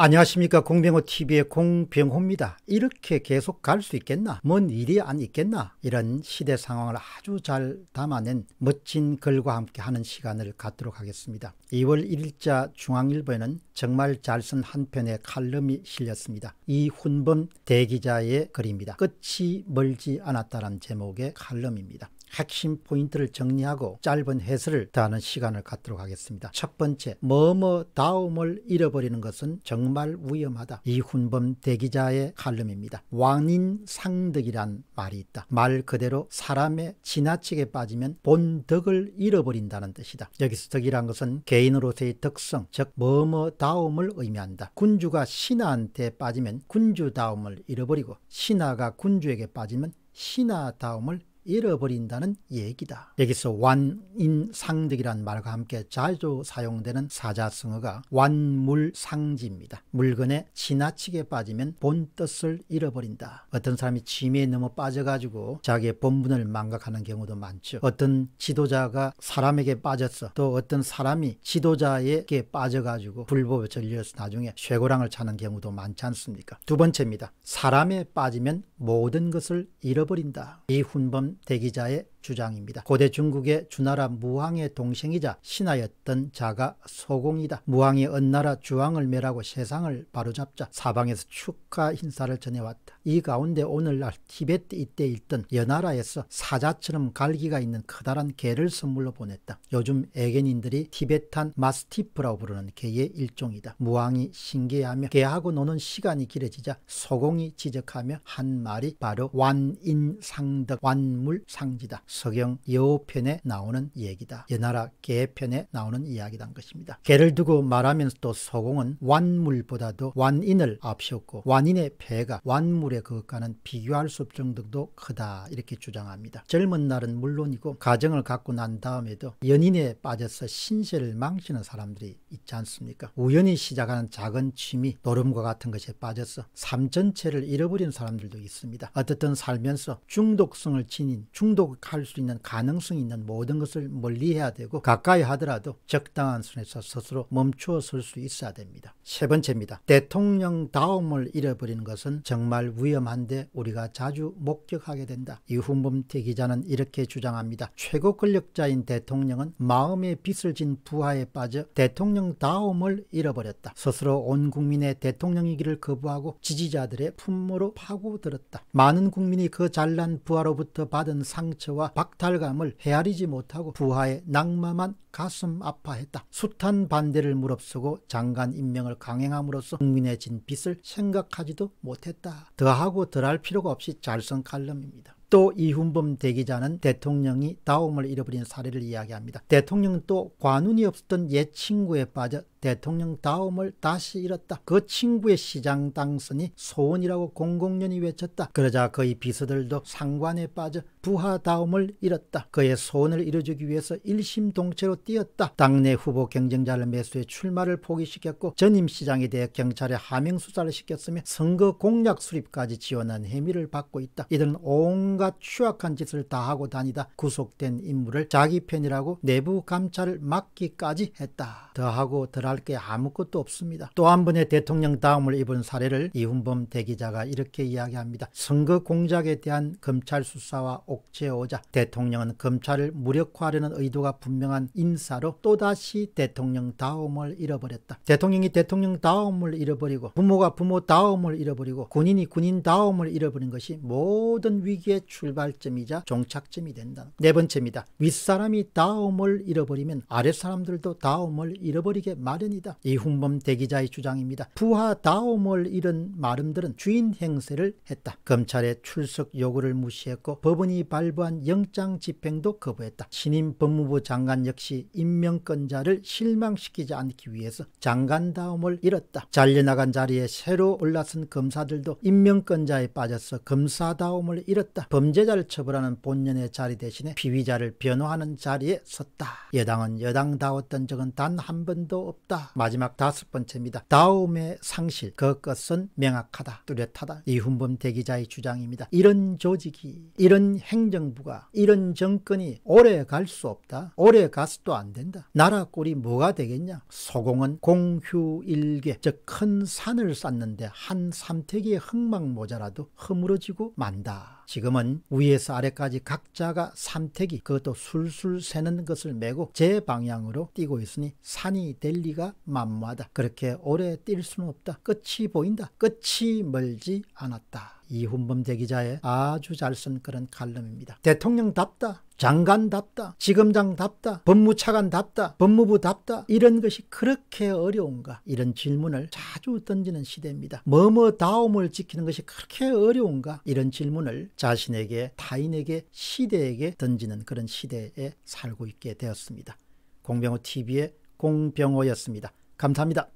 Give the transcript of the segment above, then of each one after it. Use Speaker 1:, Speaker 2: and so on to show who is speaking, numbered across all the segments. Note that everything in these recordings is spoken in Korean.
Speaker 1: 안녕하십니까 공병호TV의 공병호입니다. 이렇게 계속 갈 수 있겠나? 뭔 일이 안 있겠나? 이런 시대 상황을 아주 잘 담아낸 멋진 글과 함께 하는 시간을 갖도록 하겠습니다. 2월 1일자 중앙일보에는 정말 잘 쓴 한 편의 칼럼이 실렸습니다. 이훈범 대기자의 글입니다. 끝이 멀지 않았다는 제목의 칼럼입니다. 핵심 포인트를 정리하고 짧은 해설을 다하는 시간을 갖도록 하겠습니다. 첫 번째, 뭐뭐다움을 잃어버리는 것은 정말 위험하다. 이훈범 대기자의 칼럼입니다. 왕인상득이란 말이 있다. 말 그대로 사람의 지나치게 빠지면 본덕을 잃어버린다는 뜻이다. 여기서 덕이란 것은 개인으로서의 덕성, 즉 뭐뭐다움을 의미한다. 군주가 신하한테 빠지면 군주다움을 잃어버리고 신하가 군주에게 빠지면 신하다움을 잃어버린다는 얘기다. 여기서 완인상득이란 말과 함께 자주 사용되는 사자성어가 완물상지입니다. 물건에 지나치게 빠지면 본뜻을 잃어버린다. 어떤 사람이 취미에 너무 빠져가지고 자기의 본분을 망각하는 경우도 많죠. 어떤 지도자가 사람에게 빠졌어. 또 어떤 사람이 지도자에게 빠져가지고 불법에 절려서 나중에 쇠고랑을 차는 경우도 많지 않습니까? 두 번째입니다. 사람에 빠지면 모든 것을 잃어버린다. 이훈범 Tekicaye 주장입니다. 고대 중국의 주나라 무왕의 동생이자 신하였던 자가 소공이다. 무왕이 은나라 주왕을 멸라고 세상을 바로잡자 사방에서 축하 인사를 전해왔다. 이 가운데 오늘날 티베트 이때 있던여나라에서 사자처럼 갈기가 있는 커다란 개를 선물로 보냈다. 요즘 애견인들이 티베탄 마스티프라고 부르는 개의 일종이다. 무왕이 신기해하며 개하고 노는 시간이 길어지자 소공이 지적하며 한 말이 바로 완인상덕 완물상지다. 서경 여호편에 나오는 얘기다. 여나라 개편에 나오는 이야기란 것입니다. 개를 두고 말하면서 또 소공은 완물보다도 완인을 앞세웠고 완인의 배가 완물의 그것과는 비교할 수 없을 정도도 크다 이렇게 주장합니다. 젊은 날은 물론이고 가정을 갖고 난 다음에도 연인에 빠져서 신세를 망치는 사람들이 있지 않습니까? 우연히 시작하는 작은 취미, 노름과 같은 것에 빠져서 삶 전체를 잃어버린 사람들도 있습니다. 어떻든 살면서 중독성을 지닌 중독할 할수 있는 가능성이 있는 모든 것을 멀리해야 되고 가까이 하더라도 적당한 선에서 스스로 멈추어 설 수 있어야 됩니다. 세 번째입니다. 대통령 다움을 잃어버리는 것은 정말 위험한데 우리가 자주 목격하게 된다. 이훈범태 기자는 이렇게 주장합니다. 최고 권력자인 대통령은 마음의 빛을 진 부하에 빠져 대통령 다움을 잃어버렸다. 스스로 온 국민의 대통령이기를 거부하고 지지자들의 품모로 파고들었다. 많은 국민이 그 잘난 부하로부터 받은 상처와 박탈감을 헤아리지 못하고 부하의 낙마만 가슴 아파했다. 숱한 반대를 무릅쓰고 장관 임명을 강행함으로써 국민의 진 빚을 생각하지도 못했다. 더하고 덜할 필요가 없이 잘선 칼럼입니다. 또 이훈범 대기자는 대통령이 다움을 잃어버린 사례를 이야기합니다. 대통령은 또 관운이 없었던 옛 친구에 빠져 대통령다움을 다시 잃었다. 그 친구의 시장 당선이 소원이라고 공공연히 외쳤다. 그러자 그의 비서들도 상관에 빠져 부하다움을 잃었다. 그의 소원을 이루기 위해서 일심동체로 뛰었다. 당내 후보 경쟁자를 매수해 출마를 포기시켰고 전임 시장에 대해 경찰에 하명 수사를 시켰으며 선거 공약 수립까지 지원한 혐의를 받고 있다. 이들은 온갖 추악한 짓을 다 하고 다니다 구속된 인물을 자기 편이라고 내부 감찰을 막기까지 했다. 더하고 더라 말할 게 아무것도 없습니다. 또 한 번의 대통령 다음을 입은 사례를 이훈범 대기자가 이렇게 이야기합니다. 선거 공작에 대한 검찰 수사와 옥죄오자 대통령은 검찰을 무력화하려는 의도가 분명한 인사로 또다시 대통령 다음을 잃어버렸다. 대통령이 대통령 다음을 잃어버리고 부모가 부모 다음을 잃어버리고 군인이 군인 다음을 잃어버린 것이 모든 위기의 출발점이자 종착점이 된다. 네 번째입니다. 윗사람이 다음을 잃어버리면 아랫사람들도 다음을 잃어버리게 마 마련이다. 이훈범 대기자의 주장입니다. 부하 다옴을 잃은 마름들은 주인 행세를 했다. 검찰의 출석 요구를 무시했고 법원이 발부한 영장 집행도 거부했다. 신임 법무부 장관 역시 임명권자를 실망시키지 않기 위해서 장관 다움을 잃었다. 잘려나간 자리에 새로 올라선 검사들도 임명권자에 빠져서 검사 다움을 잃었다. 범죄자를 처벌하는 본연의 자리 대신에 피의자를 변호하는 자리에 섰다. 여당은 여당다웠던 적은 단 한 번도 없다. 없다. 마지막 다섯 번째입니다. 다음의 상실 그것은 명확하다. 뚜렷하다. 이훈범 대기자의 주장입니다. 이런 조직이 이런 행정부가 이런 정권이 오래 갈 수 없다. 오래 가서도 안 된다. 나라 꼴이 뭐가 되겠냐. 소공은 공휴일계 즉큰 산을 쌓는데 한 삼태기의 흙망 모자라도 허물어지고 만다. 지금은 위에서 아래까지 각자가 삼태기 그것도 술술 새는 것을 메고 제 방향으로 뛰고 있으니 산이 될 리가 만무하다. 그렇게 오래 뛸 수는 없다. 끝이 보인다. 끝이 멀지 않았다. 이훈범대 기자의 아주 잘 쓴 그런 칼럼입니다. 대통령답다. 장관답다. 지검장답다. 법무차관답다. 법무부답다. 이런 것이 그렇게 어려운가? 이런 질문을 자주 던지는 시대입니다. 뭐뭐다움을 지키는 것이 그렇게 어려운가? 이런 질문을 자신에게 타인에게 시대에게 던지는 그런 시대에 살고 있게 되었습니다. 공병호 TV의 공병호였습니다. 감사합니다.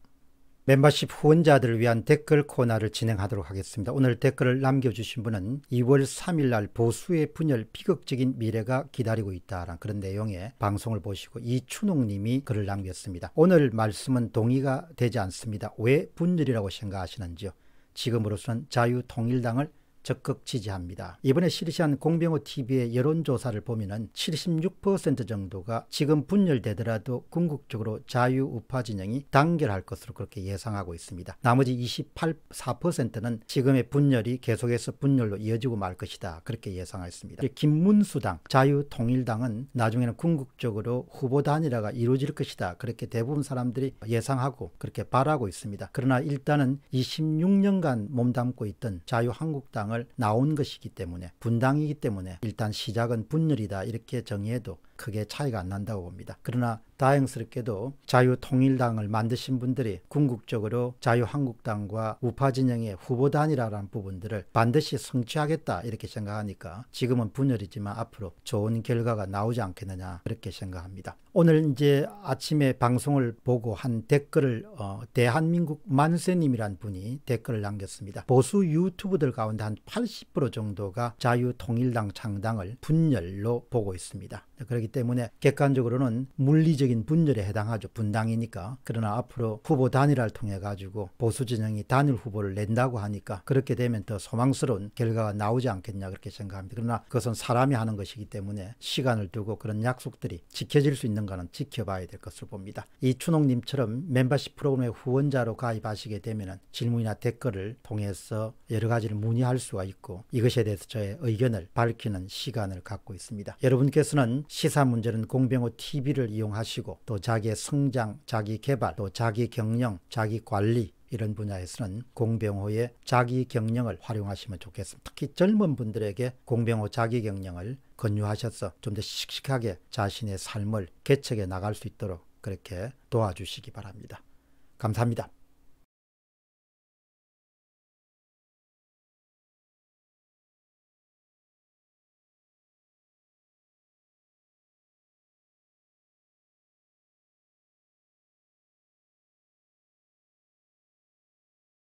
Speaker 1: 멤버십 후원자들을 위한 댓글 코너를 진행하도록 하겠습니다. 오늘 댓글을 남겨주신 분은 2월 3일 날 보수의 분열 비극적인 미래가 기다리고 있다라는 그런 내용의 방송을 보시고 이춘옥님이 글을 남겼습니다. 오늘 말씀은 동의가 되지 않습니다. 왜 분열이라고 생각하시는지요? 지금으로서는 자유통일당을 적극 지지합니다. 이번에 실시한 공병호 TV의 여론조사를 보면76% 정도가 지금 분열되더라도 궁극적으로 자유우파 진영이 단결할 것으로 그렇게 예상하고 있습니다. 나머지 28.4%는 지금의 분열이 계속해서 분열로 이어지고 말 것이다. 그렇게 예상했습니다. 김문수당, 자유통일당은 나중에는 궁극적으로 후보 단일화가 이루어질 것이다. 그렇게 대부분 사람들이 예상하고 그렇게 바라고 있습니다. 그러나 일단은 26년간 몸담고 있던 자유한국당 입장을 나온 것이기 때문에 분당이기 때문에 일단 시작은 분열이다 이렇게 정의해도 크게 차이가 안 난다고 봅니다. 그러나 다행스럽게도 자유통일당을 만드신 분들이 궁극적으로 자유한국당과 우파진영의 후보단이라는 부분들을 반드시 성취하겠다 이렇게 생각하니까 지금은 분열이지만 앞으로 좋은 결과가 나오지 않겠느냐 그렇게 생각합니다. 오늘 이제 아침에 방송을 보고 한 댓글을 어, 대한민국 만세님이란 분이 댓글을 남겼습니다. 보수 유튜브들 가운데 한 80% 정도가 자유통일당 창당을 분열로 보고 있습니다. 그렇기 때문에 객관적으로는 물리적인 분열에 해당하죠. 분당이니까. 그러나 앞으로 후보 단일화를 통해 가지고 보수 진영이 단일 후보를 낸다고 하니까 그렇게 되면 더 소망스러운 결과가 나오지 않겠냐 그렇게 생각합니다. 그러나 그것은 사람이 하는 것이기 때문에 시간을 두고 그런 약속들이 지켜질 수 있는가는 지켜봐야 될 것으로 봅니다. 이춘농님처럼 멤버십 프로그램의 후원자로 가입하시게 되면 질문이나 댓글을 통해서 여러 가지를 문의할 수가 있고 이것에 대해서 저의 의견을 밝히는 시간을 갖고 있습니다. 여러분께서는 시사 시사 문제는 공병호 TV를 이용하시고 또 자기의 성장, 자기 개발, 또 자기 경영, 자기 관리 이런 분야에서는 공병호의 자기 경영을 활용하시면 좋겠습니다. 특히 젊은 분들에게 공병호 자기 경영을 권유하셔서 좀 더 씩씩하게 자신의 삶을 개척해 나갈 수 있도록 그렇게 도와주시기 바랍니다. 감사합니다.